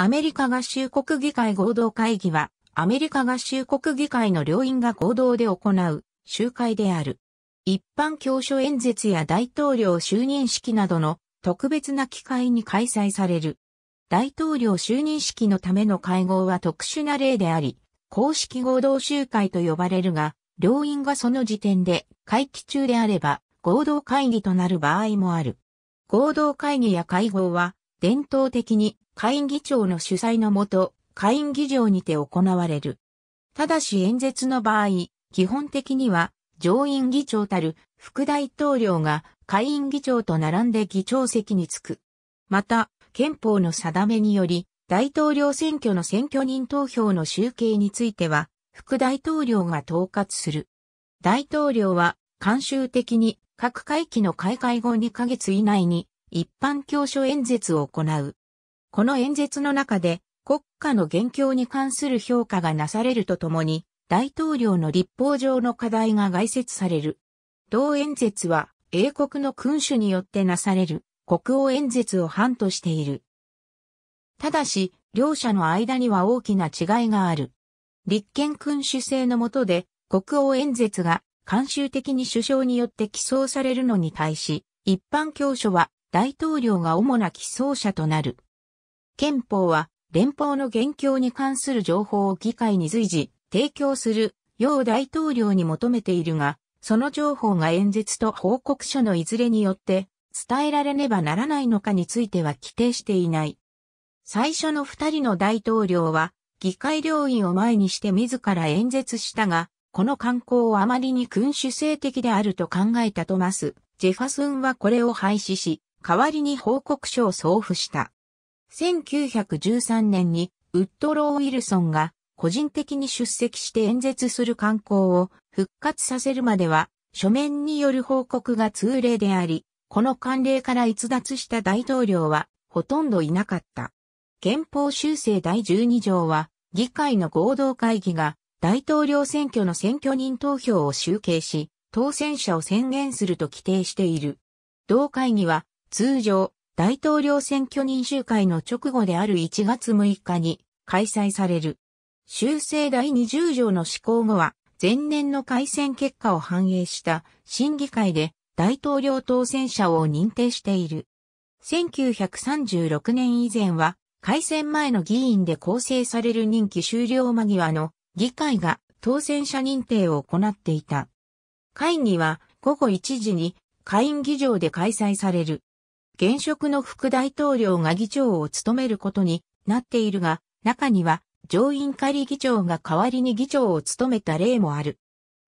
アメリカ合衆国議会合同会議は、アメリカ合衆国議会の両院が合同で行う集会である。一般教書演説や大統領就任式などの特別な機会に開催される。大統領就任式のための会合は特殊な例であり、公式合同集会と呼ばれるが、両院がその時点で会期中であれば合同会議となる場合もある。合同会議や会合は伝統的に下院議長の主催のもと、下院議場にて行われる。ただし演説の場合、基本的には上院議長たる副大統領が下院議長と並んで議長席に着く。また、憲法の定めにより、大統領選挙の選挙人投票の集計については、副大統領が統括する。大統領は、慣習的に各会期の開会後2ヶ月以内に一般教書演説を行う。この演説の中で国家の元凶に関する評価がなされるとともに、大統領の立法上の課題が概説される。同演説は英国の君主によってなされる国王演説を反としている。ただし、両者の間には大きな違いがある。立憲君主制の下で国王演説が慣習的に首相によって起草されるのに対し、一般教書は大統領が主な起草者となる。憲法は連邦の現況に関する情報を議会に随時提供する要大統領に求めているが、その情報が演説と報告書のいずれによって伝えられねばならないのかについては規定していない。最初の二人の大統領は議会領員を前にして自ら演説したが、この観光をあまりに君主制的であると考えたトマス・ジェファスンはこれを廃止し、代わりに報告書を送付した。1913年にウッドロー・ウィルソンが個人的に出席して演説する観光を復活させるまでは書面による報告が通例であり、この慣例から逸脱した大統領はほとんどいなかった。憲法修正第12条は議会の合同会議が大統領選挙の選挙人投票を集計し、当選者を宣言すると規定している。同会議は通常、大統領選挙人集会の直後である1月6日に開催される。修正第20条の施行後は、前年の改選結果を反映した審議会で大統領当選者を認定している。1936年以前は改選前の議員で構成される任期終了間際の議会が当選者認定を行っていた。会議は午後1時に会員議場で開催される。現職の副大統領が議長を務めることになっているが、中には上院仮議長が代わりに議長を務めた例もある。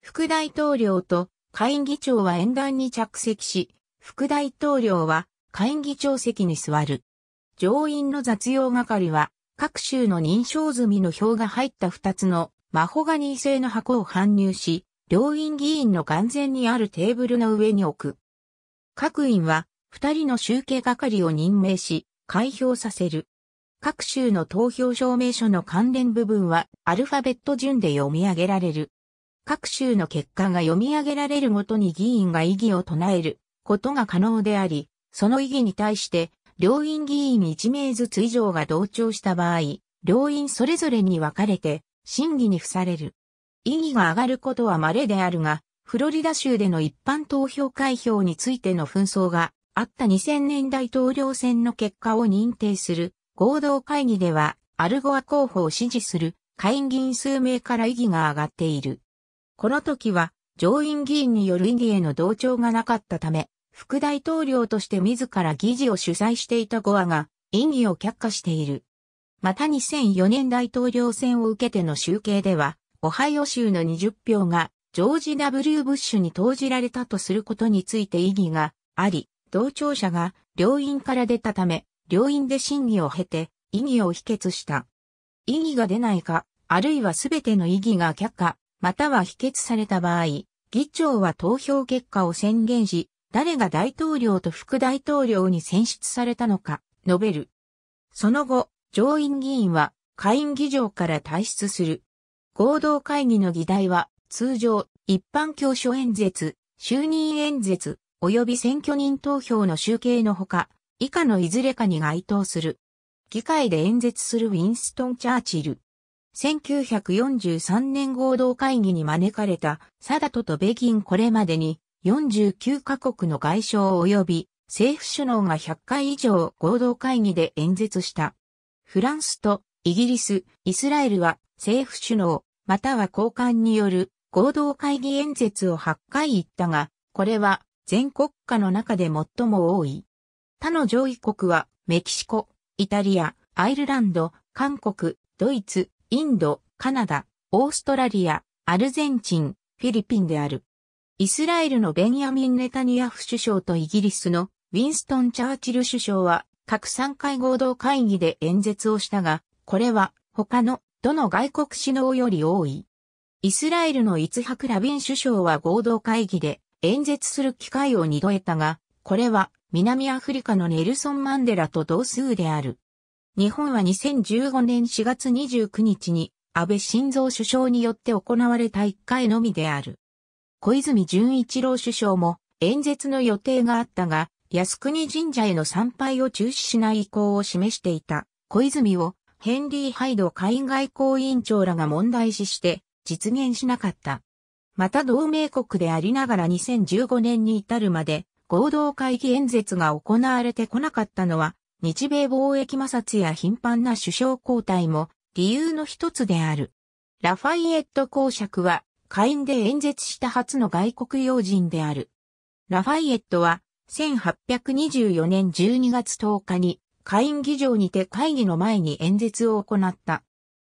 副大統領と下院議長は演壇に着席し、副大統領は下院議長席に座る。上院の雑用係は各州の認証済みの票が入った2つのマホガニー製の箱を搬入し、両院議員の眼前にあるテーブルの上に置く。各院は二人の集計係を任命し、開票させる。各州の投票証明書の関連部分はアルファベット順で読み上げられる。各州の結果が読み上げられるごとに議員が異議を唱えることが可能であり、その異議に対して両院議員1名ずつ以上が同調した場合、両院それぞれに分かれて審議に付される。異議が上がることは稀であるが、フロリダ州での一般投票開票についての紛争があった2000年大統領選の結果を認定する合同会議では、アルゴア候補を支持する下院議員数名から異議が上がっている。この時は、上院議員による異議への同調がなかったため、副大統領として自ら議事を主催していたゴアが、異議を却下している。また2004年大統領選を受けての集計では、オハイオ州の20票がジョージ・ W・ ブッシュに投じられたとすることについて異議があり、同調者が両院から出たため、両院で審議を経て、異議を否決した。異議が出ないか、あるいはすべての異議が却下、または否決された場合、議長は投票結果を宣言し、誰が大統領と副大統領に選出されたのか、述べる。その後、上院議員は下院議場から退出する。合同会議の議題は、通常、一般教書演説、就任演説、及び選挙人投票の集計のほか、以下のいずれかに該当する。議会で演説するウィンストン・チャーチル。1943年合同会議に招かれた、サダトとベギンこれまでに、49カ国の外相及び政府首脳が100回以上合同会議で演説した。フランスとイギリス、イスラエルは政府首脳、または高官による合同会議演説を8回言ったが、これは全国家の中で最も多い。他の上位国は、メキシコ、イタリア、アイルランド、韓国、ドイツ、インド、カナダ、オーストラリア、アルゼンチン、フィリピンである。イスラエルのベンヤミン・ネタニヤフ首相とイギリスのウィンストン・チャーチル首相は各3回合同会議で演説をしたが、これは他のどの外国首脳より多い。イスラエルのイツハク・ラビン首相は合同会議で演説する機会を二度得たが、これは南アフリカのネルソン・マンデラと同数である。日本は2015年4月29日に安倍晋三首相によって行われた1回のみである。小泉純一郎首相も演説の予定があったが、靖国神社への参拝を中止しない意向を示していた小泉をヘンリー・ハイド海外交委員長らが問題視して実現しなかった。また同盟国でありながら2015年に至るまで合同会議演説が行われてこなかったのは、日米貿易摩擦や頻繁な首相交代も理由の一つである。ラファイエット公爵は下院で演説した初の外国要人である。ラファイエットは1824年12月10日に下院議場にて会議の前に演説を行った。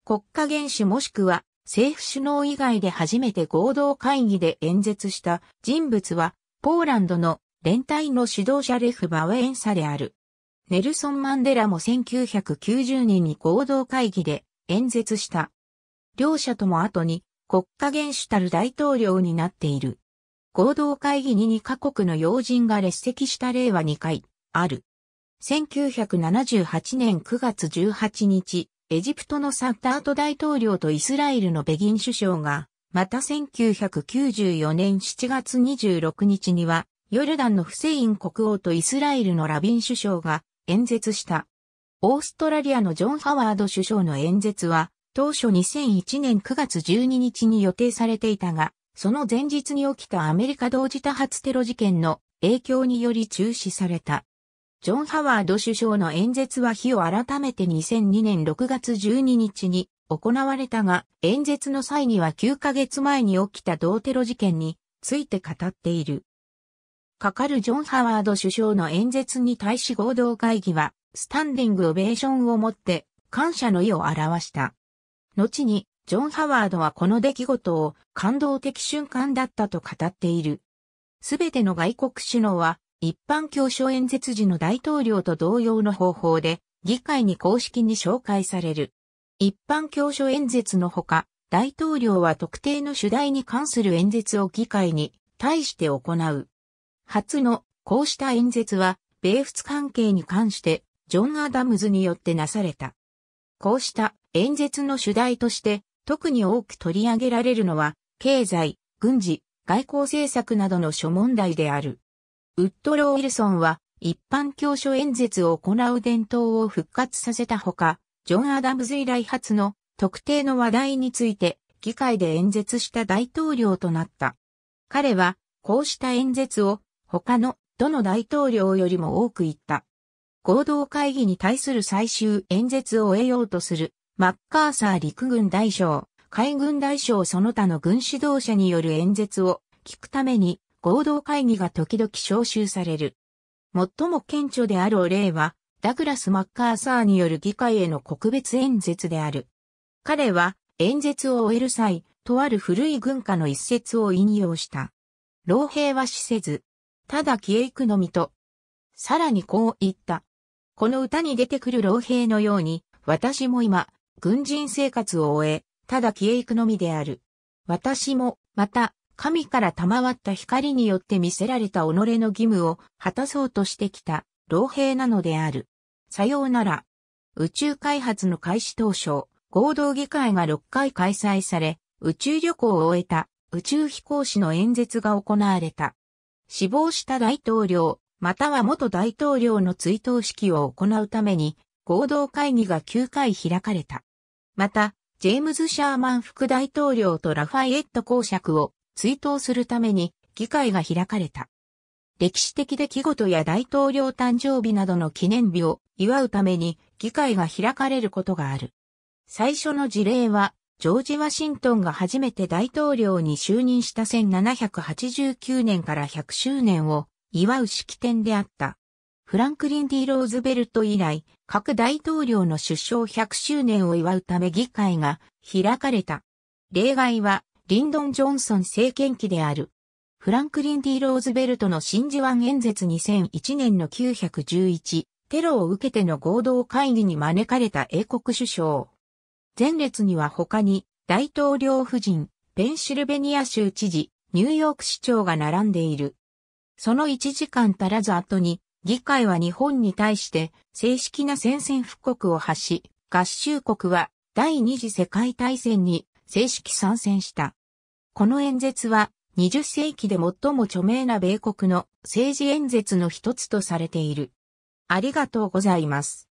国家元首もしくは政府首脳以外で初めて合同会議で演説した人物は、ポーランドの連帯の指導者レフ・バウェンサである。ネルソン・マンデラも1990年に合同会議で演説した。両者とも後に国家元首たる大統領になっている。合同会議に2カ国の要人が列席した例は2回ある。1978年9月18日、エジプトのサッタート大統領とイスラエルのベギン首相が、また1994年7月26日には、ヨルダンのフセイン国王とイスラエルのラビン首相が演説した。オーストラリアのジョン・ハワード首相の演説は、当初2001年9月12日に予定されていたが、その前日に起きたアメリカ同時多発テロ事件の影響により中止された。ジョン・ハワード首相の演説は日を改めて2002年6月12日に行われたが、演説の際には9ヶ月前に起きた同テロ事件について語っている。かかるジョン・ハワード首相の演説に対し合同会議は、スタンディングオベーションをもって感謝の意を表した。後に、ジョン・ハワードはこの出来事を感動的瞬間だったと語っている。すべての外国首脳は一般教書演説時の大統領と同様の方法で、議会に公式に紹介される。一般教書演説のほか、大統領は特定の主題に関する演説を議会に対して行う。初のこうした演説は、米仏関係に関して、ジョン・アダムズによってなされた。こうした演説の主題として、特に多く取り上げられるのは、経済、軍事、外交政策などの諸問題である。ウッドロー・ウィルソンは一般教書演説を行う伝統を復活させたほか、ジョン・アダムズ以来初の特定の話題について議会で演説した大統領となった。彼はこうした演説を他のどの大統領よりも多く言った。合同会議に対する最終演説を得ようとするマッカーサー陸軍大将、海軍大将その他の軍指導者による演説を聞くために合同会議が時々招集される。最も顕著であるお礼は、ダグラス・マッカーサーによる議会への国別演説である。彼は演説を終える際、とある古い軍歌の一節を引用した。老兵は死せず、ただ消え行くのみと。さらにこう言った。この歌に出てくる老兵のように、私も今、軍人生活を終え、ただ消え行くのみである。私も、また、神から賜った光によって見せられた己の義務を果たそうとしてきた老兵なのである。さようなら。宇宙開発の開始当初、合同議会が6回開催され、宇宙旅行を終えた宇宙飛行士の演説が行われた。死亡した大統領、または元大統領の追悼式を行うために、合同会議が9回開かれた。また、ジェームズ・シャーマン副大統領とラファエット公爵を追悼するために議会が開かれた。歴史的出来事や大統領誕生日などの記念日を祝うために議会が開かれることがある。最初の事例は、ジョージ・ワシントンが初めて大統領に就任した1789年から100周年を祝う式典であった。フランクリン・ディ・ローズベルト以来、各大統領の出生100周年を祝うため議会が開かれた。例外はリンドン・ジョンソン政権期である。フランクリン・ディ・ローズベルトの真珠湾演説2001年の911、テロを受けての合同会議に招かれた英国首相。前列には他に、大統領夫人、ペンシルベニア州知事、ニューヨーク市長が並んでいる。その1時間足らず後に、議会は日本に対して正式な宣戦布告を発し、合衆国は第二次世界大戦に正式参戦した。この演説は20世紀で最も著名な米国の政治演説の一つとされている。ありがとうございます。